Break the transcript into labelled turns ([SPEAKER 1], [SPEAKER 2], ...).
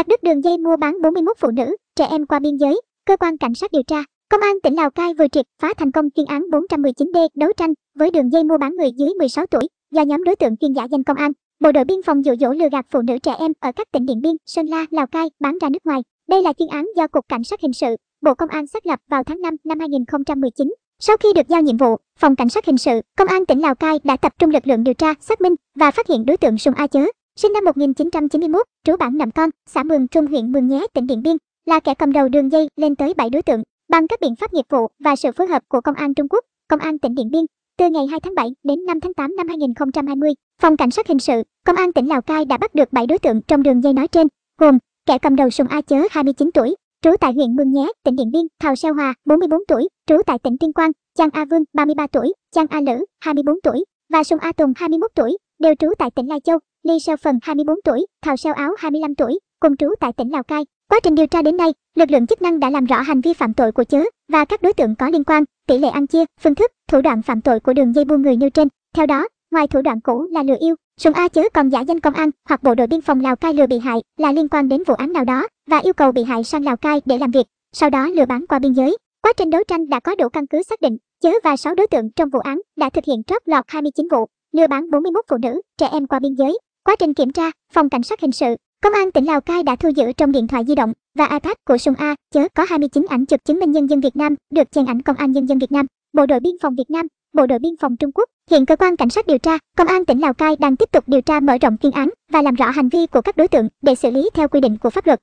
[SPEAKER 1] chặt đứt đường dây mua bán 41 phụ nữ, trẻ em qua biên giới, cơ quan cảnh sát điều tra, công an tỉnh Lào Cai vừa triệt phá thành công chuyên án 419D đấu tranh với đường dây mua bán người dưới 16 tuổi do nhóm đối tượng chuyên giả danh công an, bộ đội biên phòng dụ dỗ lừa gạt phụ nữ trẻ em ở các tỉnh Điện Biên, Sơn La, Lào Cai bán ra nước ngoài. Đây là chuyên án do Cục Cảnh sát hình sự, Bộ Công an xác lập vào tháng 5 năm 2019. Sau khi được giao nhiệm vụ, Phòng Cảnh sát Hình sự, Công an tỉnh Lào Cai đã tập trung lực lượng điều tra, xác minh và phát hiện đối tượng Sùng A Chớ, sinh năm 1991, trú bản Nậm Con, xã Mường Trung huyện Mường Nhé, tỉnh Điện Biên, là kẻ cầm đầu đường dây lên tới 7 đối tượng. Bằng các biện pháp nghiệp vụ và sự phối hợp của Công an Trung Quốc, Công an tỉnh Điện Biên, từ ngày 2 tháng 7 đến 5 tháng 8 năm 2020, Phòng Cảnh sát Hình sự, Công an tỉnh Lào Cai đã bắt được 7 đối tượng trong đường dây nói trên, gồm kẻ cầm đầu Sùng A Chớ 29 tuổi, trú tại huyện Mường Nhé, tỉnh Điện Biên, Thào Xeo Hòa 44 tuổi, trú tại tỉnh Tuyên Quang, Giang A Vương 33 tuổi, Giang A Lữ 24 tuổi và Sùng A Tùng 21 tuổi, đều trú tại tỉnh Lai Châu. Ly Sao Phần 24 tuổi, Thảo Sao Áo 25 tuổi, cùng trú tại tỉnh Lào Cai. Quá trình điều tra đến nay, lực lượng chức năng đã làm rõ hành vi phạm tội của chớ và các đối tượng có liên quan, tỷ lệ ăn chia, phương thức, thủ đoạn phạm tội của đường dây buôn người như trên. Theo đó, ngoài thủ đoạn cũ là lừa yêu, Sùng A chớ còn giả danh công an hoặc bộ đội biên phòng Lào Cai lừa bị hại là liên quan đến vụ án nào đó và yêu cầu bị hại sang Lào Cai để làm việc, sau đó lừa bán qua biên giới. Quá trình đấu tranh đã có đủ căn cứ xác định, chớ và 6 đối tượng trong vụ án đã thực hiện trót lọt 29 vụ, lừa bán 41 phụ nữ, trẻ em qua biên giới, Quá trình kiểm tra, phòng cảnh sát hình sự, công an tỉnh Lào Cai đã thu giữ trong điện thoại di động và iPad của Sùng A chớ có 29 ảnh chụp chứng minh nhân dân Việt Nam được chèn ảnh công an nhân dân Việt Nam, bộ đội biên phòng Việt Nam, bộ đội biên phòng Trung Quốc. Hiện cơ quan cảnh sát điều tra, công an tỉnh Lào Cai đang tiếp tục điều tra mở rộng chuyên án và làm rõ hành vi của các đối tượng để xử lý theo quy định của pháp luật.